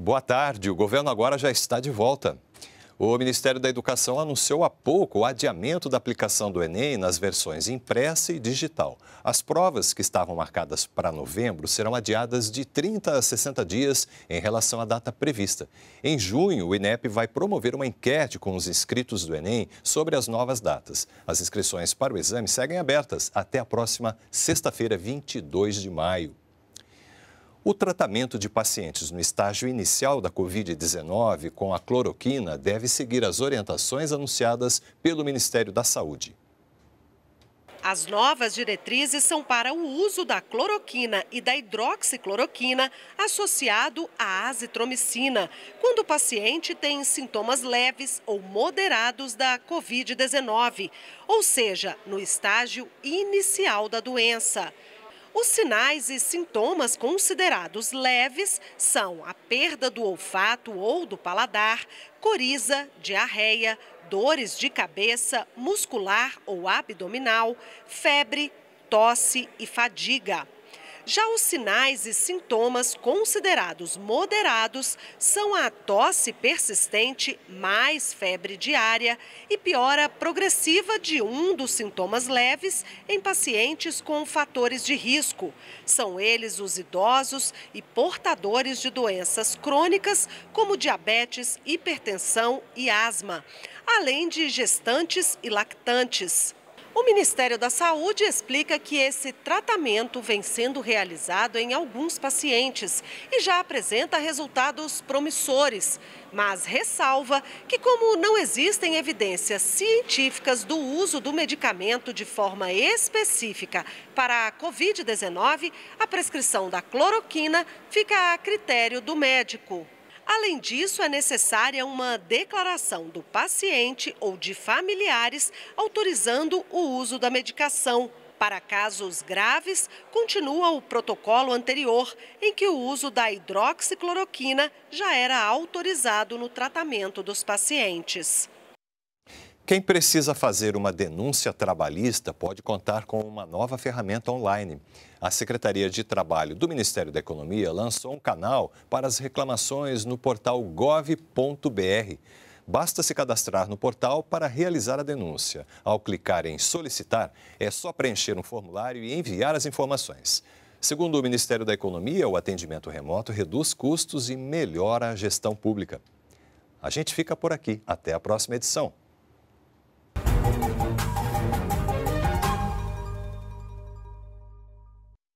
Boa tarde. O governo agora já está de volta. O Ministério da Educação anunciou há pouco o adiamento da aplicação do Enem nas versões impressa e digital. As provas que estavam marcadas para novembro serão adiadas de 30 a 60 dias em relação à data prevista. Em junho, o INEP vai promover uma enquete com os inscritos do Enem sobre as novas datas. As inscrições para o exame seguem abertas até a próxima sexta-feira, 22 de maio. O tratamento de pacientes no estágio inicial da Covid-19 com a cloroquina deve seguir as orientações anunciadas pelo Ministério da Saúde. As novas diretrizes são para o uso da cloroquina e da hidroxicloroquina associado à azitromicina, quando o paciente tem sintomas leves ou moderados da Covid-19, ou seja, no estágio inicial da doença. Os sinais e sintomas considerados leves são a perda do olfato ou do paladar, coriza, diarreia, dores de cabeça, muscular ou abdominal, febre, tosse e fadiga. Já os sinais e sintomas considerados moderados são a tosse persistente, mais febre diária e piora progressiva de um dos sintomas leves em pacientes com fatores de risco. São eles os idosos e portadores de doenças crônicas como diabetes, hipertensão e asma, além de gestantes e lactantes. O Ministério da Saúde explica que esse tratamento vem sendo realizado em alguns pacientes e já apresenta resultados promissores, mas ressalva que, como não existem evidências científicas do uso do medicamento de forma específica para a Covid-19, a prescrição da cloroquina fica a critério do médico. Além disso, é necessária uma declaração do paciente ou de familiares autorizando o uso da medicação. Para casos graves, continua o protocolo anterior, em que o uso da hidroxicloroquina já era autorizado no tratamento dos pacientes. Quem precisa fazer uma denúncia trabalhista pode contar com uma nova ferramenta online. A Secretaria de Trabalho do Ministério da Economia lançou um canal para as reclamações no portal gov.br. Basta se cadastrar no portal para realizar a denúncia. Ao clicar em solicitar, é só preencher um formulário e enviar as informações. Segundo o Ministério da Economia, o atendimento remoto reduz custos e melhora a gestão pública. A gente fica por aqui. Até a próxima edição.